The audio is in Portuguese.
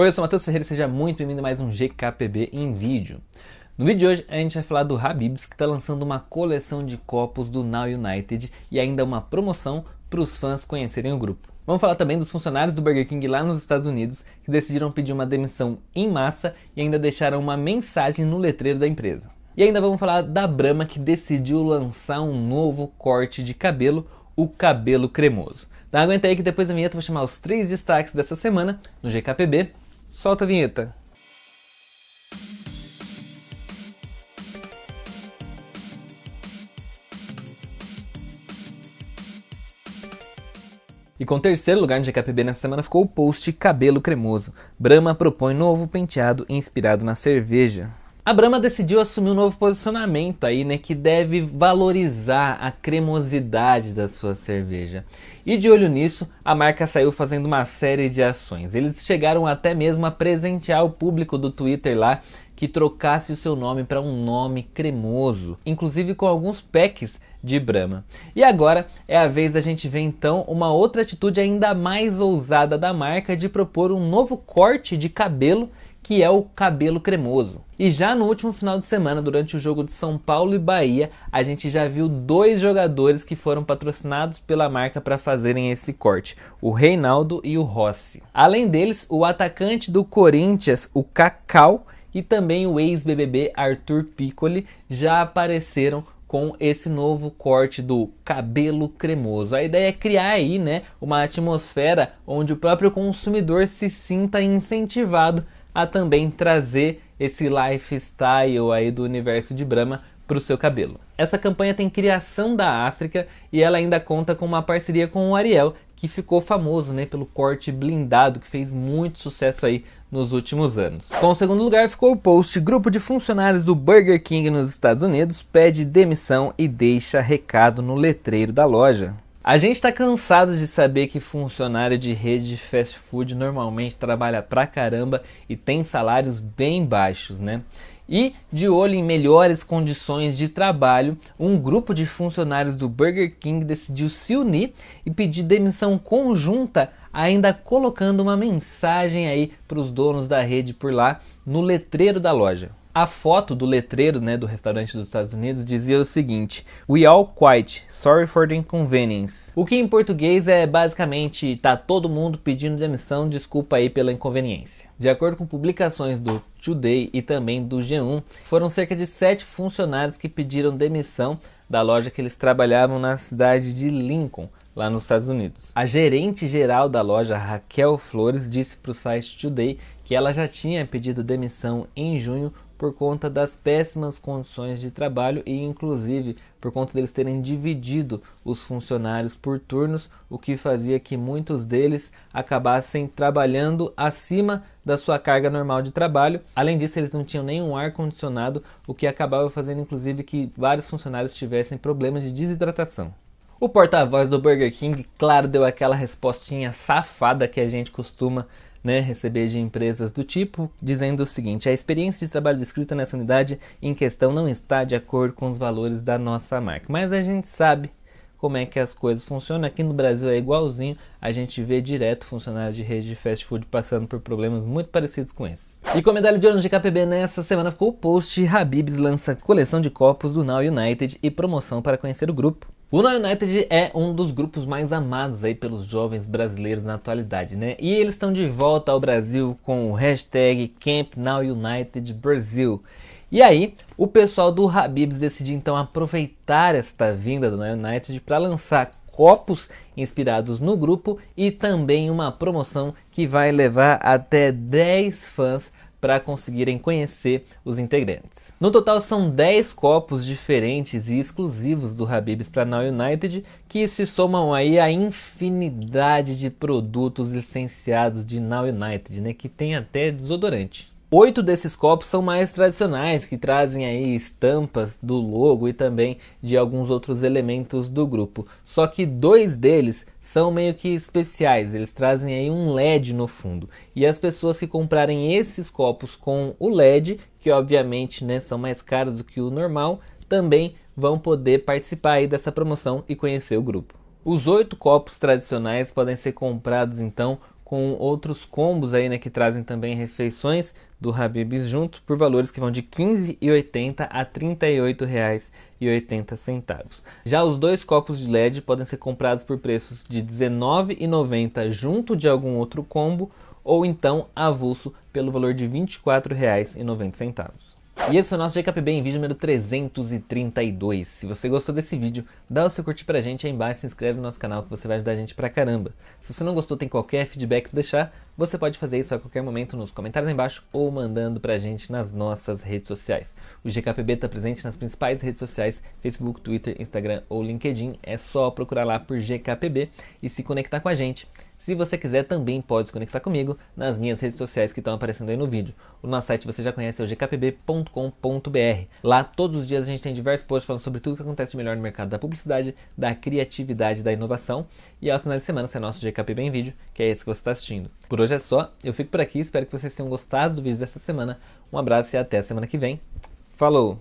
Oi, eu sou Matheus Ferreira e seja muito bem-vindo a mais um GKPB em vídeo. No vídeo de hoje a gente vai falar do Habibs que está lançando uma coleção de copos do Now United e ainda uma promoção para os fãs conhecerem o grupo. Vamos falar também dos funcionários do Burger King lá nos Estados Unidos que decidiram pedir uma demissão em massa e ainda deixaram uma mensagem no letreiro da empresa. E ainda vamos falar da Brahma que decidiu lançar um novo corte de cabelo, o cabelo cremoso. Então aguenta aí que depois da vinheta eu vou chamar os três destaques dessa semana no GKPB Solta a vinheta. E com terceiro lugar no GKPB nessa semana ficou o post Cabelo Cremoso. Brahma propõe novo penteado inspirado na cerveja. A Brahma decidiu assumir um novo posicionamento aí, né, que deve valorizar a cremosidade da sua cerveja. E de olho nisso, a marca saiu fazendo uma série de ações. Eles chegaram até mesmo a presentear o público do Twitter lá que trocasse o seu nome para um nome cremoso, inclusive com alguns packs de Brahma. E agora é a vez da gente ver então uma outra atitude ainda mais ousada da marca de propor um novo corte de cabelo que é o cabelo cremoso. E já no último final de semana, durante o jogo de São Paulo e Bahia, a gente já viu dois jogadores que foram patrocinados pela marca para fazerem esse corte: o Reinaldo e o Rossi. Além deles, o atacante do Corinthians, o Cacau, e também o ex-BBB Arthur Piccoli já apareceram com esse novo corte do cabelo cremoso. A ideia é criar aí, né, uma atmosfera onde o próprio consumidor se sinta incentivado a também trazer esse lifestyle aí do universo de Brahma para o seu cabelo. Essa campanha tem criação da África e ela ainda conta com uma parceria com o Ariel, que ficou famoso né, pelo corte blindado, que fez muito sucesso aí nos últimos anos. Com o segundo lugar ficou o post Grupo de funcionários do Burger King nos Estados Unidos pede demissão e deixa recado no letreiro da loja. A gente está cansado de saber que funcionário de rede de fast food normalmente trabalha pra caramba e tem salários bem baixos, né? E, de olho em melhores condições de trabalho, um grupo de funcionários do Burger King decidiu se unir e pedir demissão conjunta, ainda colocando uma mensagem aí para os donos da rede por lá no letreiro da loja a foto do letreiro né, do restaurante dos Estados Unidos dizia o seguinte: We all quite, sorry for the inconvenience. O que em português é basicamente tá todo mundo pedindo demissão, desculpa aí pela inconveniência. De acordo com publicações do Today e também do G1, foram cerca de sete funcionários que pediram demissão da loja que eles trabalhavam na cidade de Lincoln, lá nos Estados Unidos. A gerente geral da loja, Raquel Flores, disse para o site Today que ela já tinha pedido demissão em junho por conta das péssimas condições de trabalho e, inclusive, por conta deles terem dividido os funcionários por turnos, o que fazia que muitos deles acabassem trabalhando acima da sua carga normal de trabalho. Além disso, eles não tinham nenhum ar condicionado, o que acabava fazendo, inclusive, que vários funcionários tivessem problemas de desidratação. O porta-voz do Burger King, claro, deu aquela respostinha safada que a gente costuma né, receber de empresas do tipo, dizendo o seguinte: a experiência de trabalho descrita nessa unidade em questão não está de acordo com os valores da nossa marca. Mas a gente sabe como é que as coisas funcionam. Aqui no Brasil é igualzinho, a gente vê direto funcionários de rede de fast food passando por problemas muito parecidos com esses. E com medalha de ouro de KPB nessa semana ficou o post: Habibs lança coleção de copos do Now United e promoção para conhecer o grupo. O Now United é um dos grupos mais amados aí pelos jovens brasileiros na atualidade, né? E eles estão de volta ao Brasil com o hashtag Camp Now United Brasil. E aí, o pessoal do Habibs decidiu então aproveitar esta vinda do Now United para lançar copos inspirados no grupo e também uma promoção que vai levar até 10 fãs para conseguirem conhecer os integrantes. No total são 10 copos diferentes e exclusivos do Habibs para Now United que se somam aí a infinidade de produtos licenciados de Now United, né, que tem até desodorante. Oito desses copos são mais tradicionais, que trazem aí estampas do logo e também de alguns outros elementos do grupo. Só que dois deles são meio que especiais, eles trazem aí um LED no fundo. E as pessoas que comprarem esses copos com o LED, que obviamente né, são mais caros do que o normal, também vão poder participar aí dessa promoção e conhecer o grupo. Os oito copos tradicionais podem ser comprados então com outros combos aí, né, que trazem também refeições do Habib's junto por valores que vão de R$ 15,80 a R$ 38,80. Já os dois copos de LED podem ser comprados por preços de R$ 19,90 junto de algum outro combo ou então avulso pelo valor de R$ 24,90. E esse foi o nosso GKPB em vídeo número 332. Se você gostou desse vídeo, dá o seu curtir pra gente aí embaixo, se inscreve no nosso canal que você vai ajudar a gente pra caramba. Se você não gostou, tem qualquer feedback pra deixar, você pode fazer isso a qualquer momento nos comentários aí embaixo ou mandando pra gente nas nossas redes sociais. O GKPB tá presente nas principais redes sociais, Facebook, Twitter, Instagram ou LinkedIn. É só procurar lá por GKPB e se conectar com a gente. Se você quiser, também pode se conectar comigo nas minhas redes sociais que estão aparecendo aí no vídeo. O nosso site você já conhece, é o gkpb.com.br. Lá, todos os dias, a gente tem diversos posts falando sobre tudo o que acontece de melhor no mercado da publicidade, da criatividade, da inovação. E aos finais de semana, você é nosso GKPB em vídeo, que é esse que você está assistindo. Por hoje é só, eu fico por aqui, espero que vocês tenham gostado do vídeo dessa semana. Um abraço e até a semana que vem. Falou!